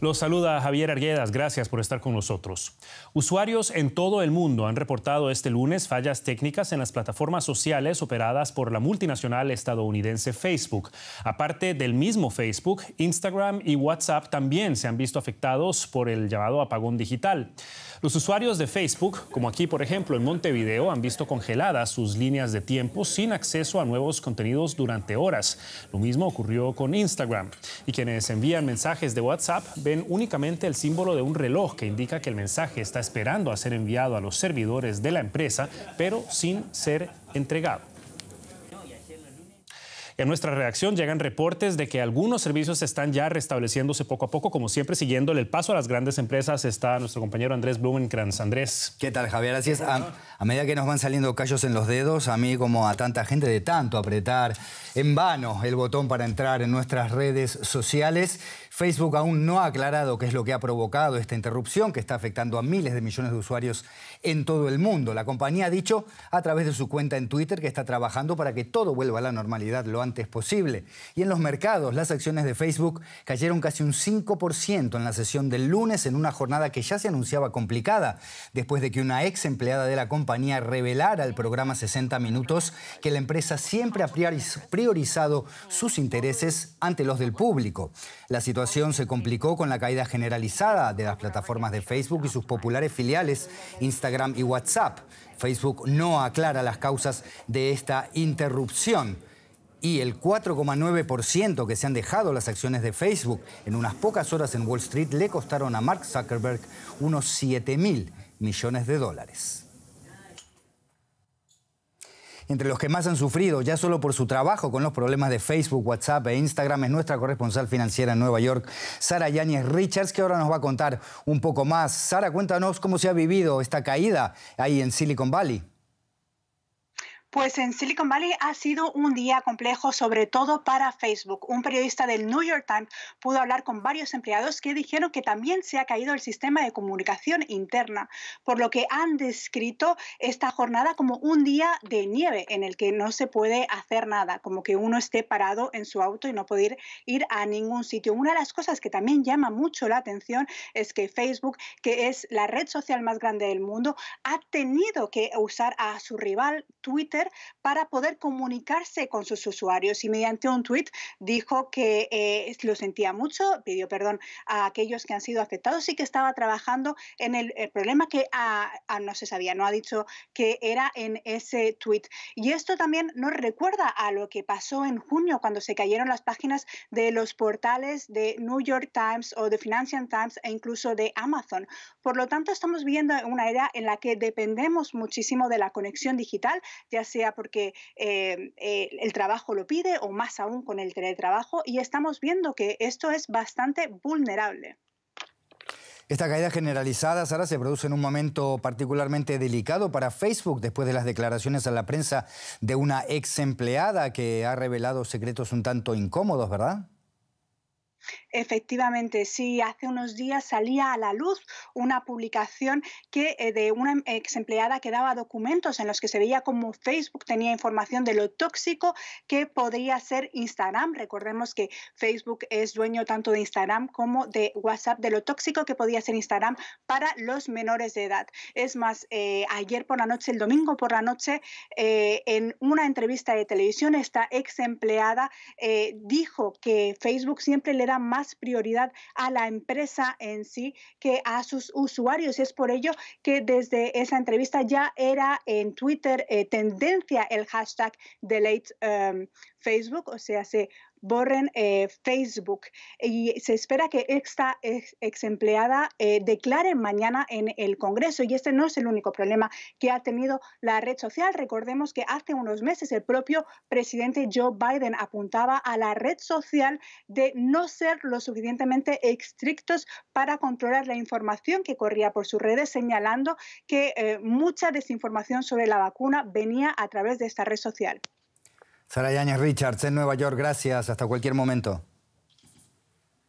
Los saluda Javier Arguedas, gracias por estar con nosotros. Usuarios en todo el mundo han reportado este lunes fallas técnicas en las plataformas sociales operadas por la multinacional estadounidense Facebook. Aparte del mismo Facebook, Instagram y WhatsApp también se han visto afectados por el llamado apagón digital. Los usuarios de Facebook, como aquí por ejemplo en Montevideo, han visto congeladas sus líneas de tiempo sin acceso a nuevos contenidos durante horas. Lo mismo ocurrió con Instagram. Y quienes envían mensajes de WhatsApp ven únicamente el símbolo de un reloj que indica que el mensaje está esperando a ser enviado a los servidores de la empresa, pero sin ser entregado. En nuestra reacción llegan reportes de que algunos servicios están ya restableciéndose poco a poco, como siempre siguiéndole el paso a las grandes empresas está nuestro compañero Andrés Blumenkranz. Andrés. ¿Qué tal, Javier? Así es, a, a medida que nos van saliendo callos en los dedos, a mí como a tanta gente de tanto apretar en vano el botón para entrar en nuestras redes sociales, Facebook aún no ha aclarado qué es lo que ha provocado esta interrupción que está afectando a miles de millones de usuarios en todo el mundo. La compañía ha dicho a través de su cuenta en Twitter que está trabajando para que todo vuelva a la normalidad lo antes posible. Y en los mercados, las acciones de Facebook cayeron casi un 5% en la sesión del lunes en una jornada que ya se anunciaba complicada, después de que una ex empleada de la compañía revelara al programa 60 Minutos que la empresa siempre ha priorizado sus intereses ante los del público. La situación situación se complicó con la caída generalizada de las plataformas de Facebook y sus populares filiales Instagram y WhatsApp. Facebook no aclara las causas de esta interrupción y el 4,9% que se han dejado las acciones de Facebook en unas pocas horas en Wall Street le costaron a Mark Zuckerberg unos 7 mil millones de dólares entre los que más han sufrido ya solo por su trabajo con los problemas de Facebook, WhatsApp e Instagram es nuestra corresponsal financiera en Nueva York, Sara Yáñez Richards, que ahora nos va a contar un poco más. Sara, cuéntanos cómo se ha vivido esta caída ahí en Silicon Valley. Pues en Silicon Valley ha sido un día complejo, sobre todo para Facebook. Un periodista del New York Times pudo hablar con varios empleados que dijeron que también se ha caído el sistema de comunicación interna, por lo que han descrito esta jornada como un día de nieve en el que no se puede hacer nada, como que uno esté parado en su auto y no poder ir a ningún sitio. Una de las cosas que también llama mucho la atención es que Facebook, que es la red social más grande del mundo, ha tenido que usar a su rival Twitter para poder comunicarse con sus usuarios y mediante un tweet dijo que eh, lo sentía mucho, pidió perdón a aquellos que han sido afectados y que estaba trabajando en el, problema que ah, ah, no se sabía, no ha dicho que era en ese tweet. Y esto también nos recuerda a lo que pasó en junio cuando se cayeron las páginas de los portales de New York Times o de Financial Times e incluso de Amazon. Por lo tanto, estamos viviendo una era en la que dependemos muchísimo de la conexión digital, ya sea sea porque eh, eh, el trabajo lo pide o más aún con el teletrabajo y estamos viendo que esto es bastante vulnerable. Esta caída generalizada, Sara, se produce en un momento particularmente delicado para Facebook después de las declaraciones a la prensa de una ex empleada que ha revelado secretos un tanto incómodos, ¿verdad? Efectivamente, sí, hace unos días salía a la luz una publicación que, eh, de una ex empleada que daba documentos en los que se veía cómo Facebook tenía información de lo tóxico que podría ser Instagram. Recordemos que Facebook es dueño tanto de Instagram como de WhatsApp, de lo tóxico que podía ser Instagram para los menores de edad. Es más, eh, ayer por la noche, el domingo por la noche, eh, en una entrevista de televisión, esta ex empleada dijo que Facebook siempre le da más prioridad a la empresa en sí que a sus usuarios. Es por ello que desde esa entrevista ya era en Twitter eh, tendencia el hashtag delete em, Facebook, o sea, se borren eh, Facebook y se espera que esta ex, empleada eh, declare mañana en el Congreso y este no es el único problema que ha tenido la red social. Recordemos que hace unos meses el propio presidente Joe Biden apuntaba a la red social de no ser lo suficientemente estrictos para controlar la información que corría por sus redes, señalando que eh, mucha desinformación sobre la vacuna venía a través de esta red social. Sara Yáñez Richards en Nueva York, gracias. Hasta cualquier momento.